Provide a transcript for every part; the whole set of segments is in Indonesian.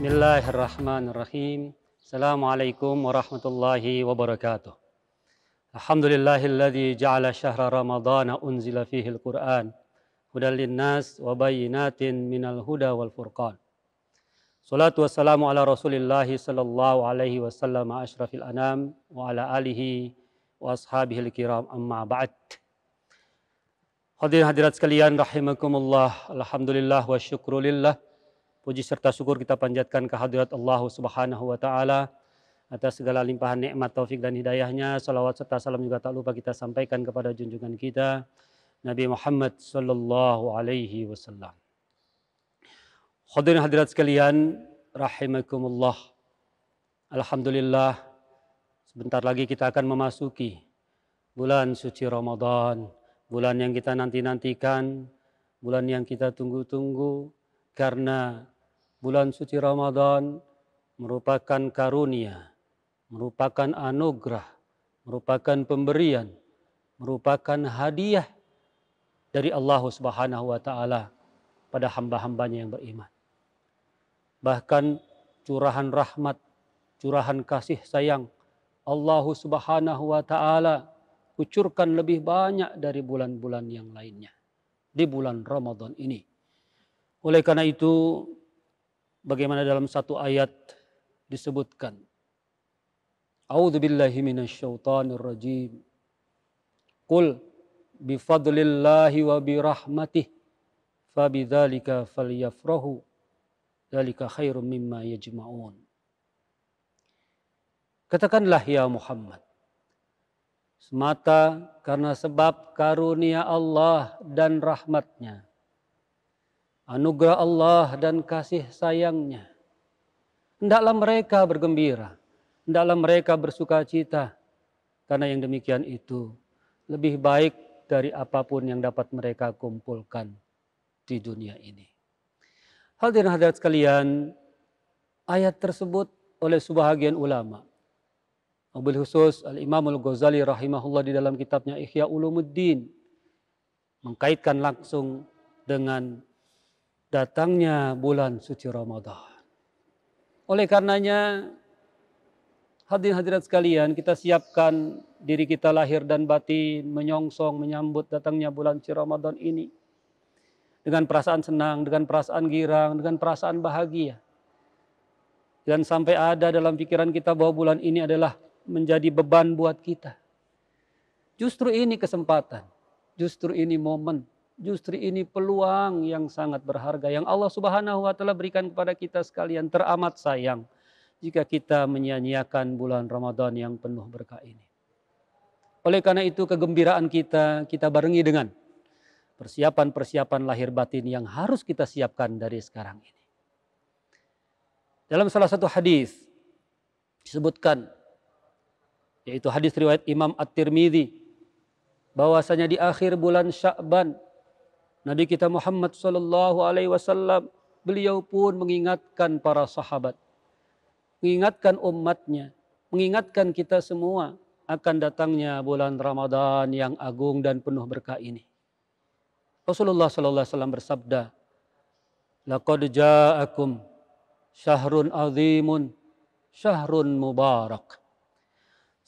بسم الله الرحمن الرحيم السلام عليكم ورحمة الله وبركاته الحمد لله الذي جعل شهر رمضان أنزل فيه القرآن هدى للناس وبينات من الهدى والفرقان صلاة والسلام على رسول الله صلى الله عليه وسلم أشرف الأنام وعلى آله وأصحابه الكرام أما بعد Hadirin hadirat sekalian rahimakumullah alhamdulillah wa syukrulillah Puji serta syukur kita panjatkan kehadirat Allah Subhanahu wa taala atas segala limpahan nikmat taufik dan hidayahnya. Salawat serta salam juga tak lupa kita sampaikan kepada junjungan kita Nabi Muhammad sallallahu alaihi wasallam. Hadirin hadirat sekalian, rahimakumullah. Alhamdulillah sebentar lagi kita akan memasuki bulan suci Ramadan, bulan yang kita nanti-nantikan, bulan yang kita tunggu-tunggu, karena bulan suci Ramadan merupakan karunia, merupakan anugerah, merupakan pemberian, merupakan hadiah dari Allah Subhanahu wa taala pada hamba-hambanya yang beriman. Bahkan curahan rahmat, curahan kasih sayang Allah Subhanahu wa taala kucurkan lebih banyak dari bulan-bulan yang lainnya di bulan Ramadan ini. Oleh karena itu, bagaimana dalam satu ayat disebutkan. A'udzu billahi minasyaitonir rajim. Qul bi fadlillahi wa bi rahmatih fabidzalika falyafrahu dhalika khairum mimma yajma'un. Katakanlah ya Muhammad semata karena sebab karunia Allah dan rahmatnya anugerah Allah dan kasih sayangnya. Hendaklah mereka bergembira, hendaklah mereka bersuka cita, karena yang demikian itu lebih baik dari apapun yang dapat mereka kumpulkan di dunia ini. Hal Hadirin hadirat sekalian, ayat tersebut oleh sebahagian ulama, mobil khusus al Imamul ghazali rahimahullah di dalam kitabnya Ihya Ulumuddin, mengkaitkan langsung dengan datangnya bulan suci Ramadan. Oleh karenanya, hadirin hadirat sekalian, kita siapkan diri kita lahir dan batin, menyongsong, menyambut datangnya bulan suci Ramadan ini. Dengan perasaan senang, dengan perasaan girang, dengan perasaan bahagia. Dan sampai ada dalam pikiran kita bahwa bulan ini adalah menjadi beban buat kita. Justru ini kesempatan, justru ini momen justru ini peluang yang sangat berharga yang Allah Subhanahu wa taala berikan kepada kita sekalian teramat sayang jika kita menyia-nyiakan bulan Ramadan yang penuh berkah ini. Oleh karena itu kegembiraan kita kita barengi dengan persiapan-persiapan lahir batin yang harus kita siapkan dari sekarang ini. Dalam salah satu hadis disebutkan yaitu hadis riwayat Imam At-Tirmidzi bahwasanya di akhir bulan Sya'ban Nabi kita Muhammad Sallallahu Alaihi Wasallam beliau pun mengingatkan para sahabat, mengingatkan umatnya, mengingatkan kita semua akan datangnya bulan Ramadan yang agung dan penuh berkah ini. Rasulullah Sallallahu Alaihi Wasallam bersabda, "Laqad ja'akum syahrun azimun, syahrun mubarak."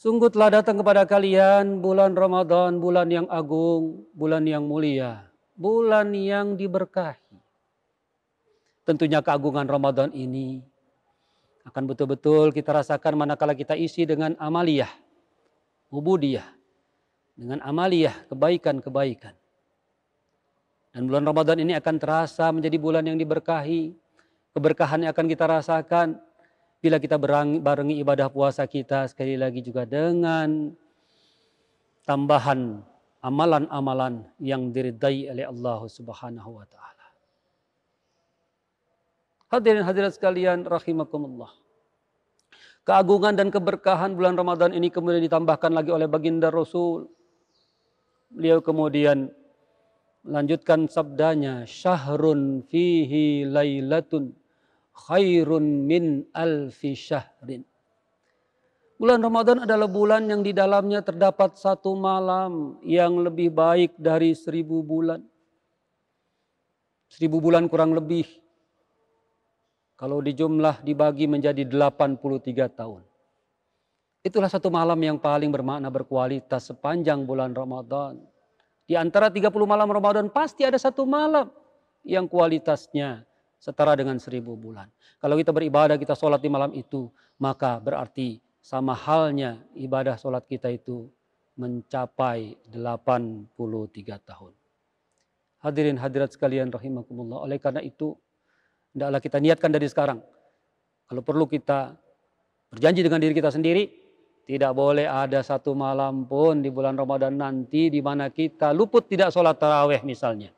Sungguh telah datang kepada kalian bulan Ramadan, bulan yang agung, bulan yang mulia bulan yang diberkahi. Tentunya keagungan Ramadan ini akan betul-betul kita rasakan manakala kita isi dengan amaliyah, ubudiyah, dengan amaliyah kebaikan-kebaikan. Dan bulan Ramadan ini akan terasa menjadi bulan yang diberkahi. Keberkahan yang akan kita rasakan bila kita barengi ibadah puasa kita sekali lagi juga dengan tambahan amalan-amalan yang diridai oleh Allah Subhanahu wa taala. Hadirin hadirat sekalian rahimakumullah. Keagungan dan keberkahan bulan Ramadan ini kemudian ditambahkan lagi oleh baginda Rasul. Beliau kemudian melanjutkan sabdanya, "Syahrun fihi lailatun khairun min alfi syahrin." Bulan Ramadan adalah bulan yang di dalamnya terdapat satu malam yang lebih baik dari seribu bulan. Seribu bulan kurang lebih. Kalau dijumlah dibagi menjadi 83 tahun. Itulah satu malam yang paling bermakna berkualitas sepanjang bulan Ramadan. Di antara 30 malam Ramadan pasti ada satu malam yang kualitasnya setara dengan seribu bulan. Kalau kita beribadah, kita sholat di malam itu, maka berarti sama halnya ibadah sholat kita itu mencapai 83 tahun. Hadirin hadirat sekalian rahimakumullah. Oleh karena itu, hendaklah kita niatkan dari sekarang. Kalau perlu kita berjanji dengan diri kita sendiri, tidak boleh ada satu malam pun di bulan Ramadan nanti di mana kita luput tidak sholat taraweh misalnya.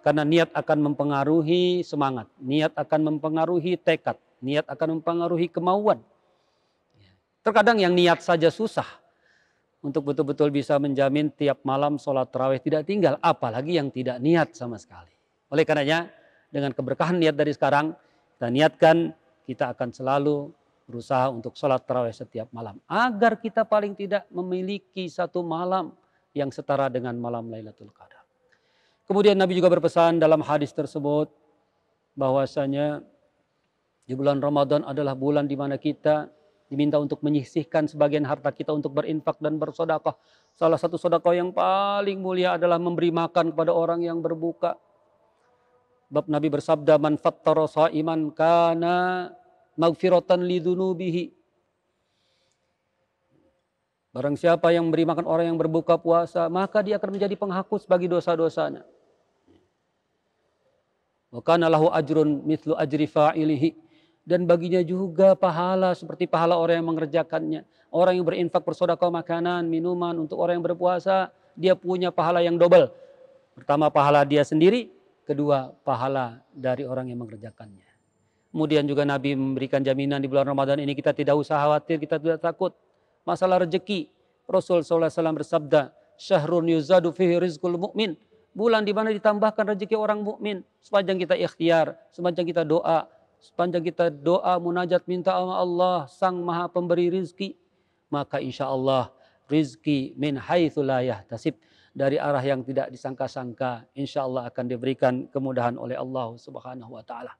Karena niat akan mempengaruhi semangat, niat akan mempengaruhi tekad, niat akan mempengaruhi kemauan, Terkadang yang niat saja susah untuk betul-betul bisa menjamin tiap malam sholat terawih tidak tinggal, apalagi yang tidak niat sama sekali. Oleh karenanya, dengan keberkahan niat dari sekarang, kita niatkan kita akan selalu berusaha untuk sholat terawih setiap malam. Agar kita paling tidak memiliki satu malam yang setara dengan malam Lailatul Qadar. Kemudian Nabi juga berpesan dalam hadis tersebut bahwasanya di bulan Ramadan adalah bulan di mana kita Diminta untuk menyisihkan sebagian harta kita untuk berinfak dan bersodakoh. Salah satu sodakoh yang paling mulia adalah memberi makan kepada orang yang berbuka. Bab Nabi bersabda, Man fattara sa'iman kana magfiratan lidunubihi. Barang siapa yang memberi makan orang yang berbuka puasa, maka dia akan menjadi penghakus bagi dosa-dosanya. Wa kana lahu ajrun mithlu ajri fa'ilihi dan baginya juga pahala seperti pahala orang yang mengerjakannya. Orang yang berinfak bersodakoh makanan, minuman untuk orang yang berpuasa, dia punya pahala yang double. Pertama pahala dia sendiri, kedua pahala dari orang yang mengerjakannya. Kemudian juga Nabi memberikan jaminan di bulan Ramadan ini kita tidak usah khawatir, kita tidak takut. Masalah rejeki. Rasul SAW bersabda, Syahrun yuzadu fihi rizkul mu'min. Bulan di mana ditambahkan rezeki orang mukmin sepanjang kita ikhtiar, sepanjang kita doa, Sepanjang kita doa, munajat, minta sama Allah, Sang Maha Pemberi Rizki, maka insya Allah rizki min haithulayah tasib dari arah yang tidak disangka-sangka insya Allah akan diberikan kemudahan oleh Allah subhanahu wa ta'ala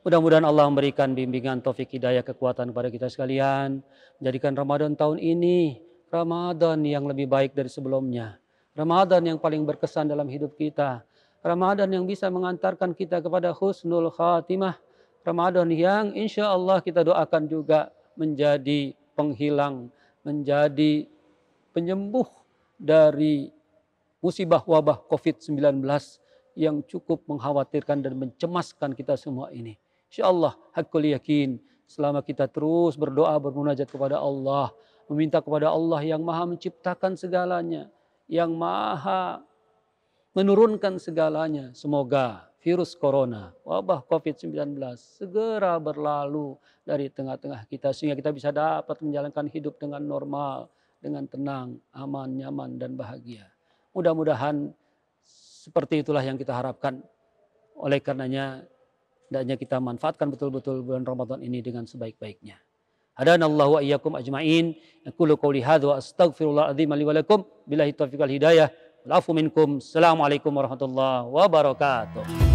mudah-mudahan Allah memberikan bimbingan taufik hidayah kekuatan kepada kita sekalian menjadikan Ramadan tahun ini Ramadan yang lebih baik dari sebelumnya Ramadan yang paling berkesan dalam hidup kita Ramadan yang bisa mengantarkan kita kepada husnul khatimah Ramadan yang insya Allah kita doakan juga menjadi penghilang, menjadi penyembuh dari musibah wabah COVID-19 yang cukup mengkhawatirkan dan mencemaskan kita semua ini. Insya Allah, hakul yakin, selama kita terus berdoa, bermunajat kepada Allah, meminta kepada Allah yang maha menciptakan segalanya, yang maha menurunkan segalanya. Semoga virus corona, wabah COVID-19 segera berlalu dari tengah-tengah kita sehingga kita bisa dapat menjalankan hidup dengan normal, dengan tenang, aman, nyaman dan bahagia. Mudah-mudahan seperti itulah yang kita harapkan. Oleh karenanya hendaknya kita manfaatkan betul-betul bulan Ramadan ini dengan sebaik-baiknya. Hadana Allah wa iyyakum ajma'in. Aqulu qawli hadza wa astaghfirullah azim li wa lakum billahi taufiq hidayah. Al-afu minkum. Assalamualaikum warahmatullahi wabarakatuh.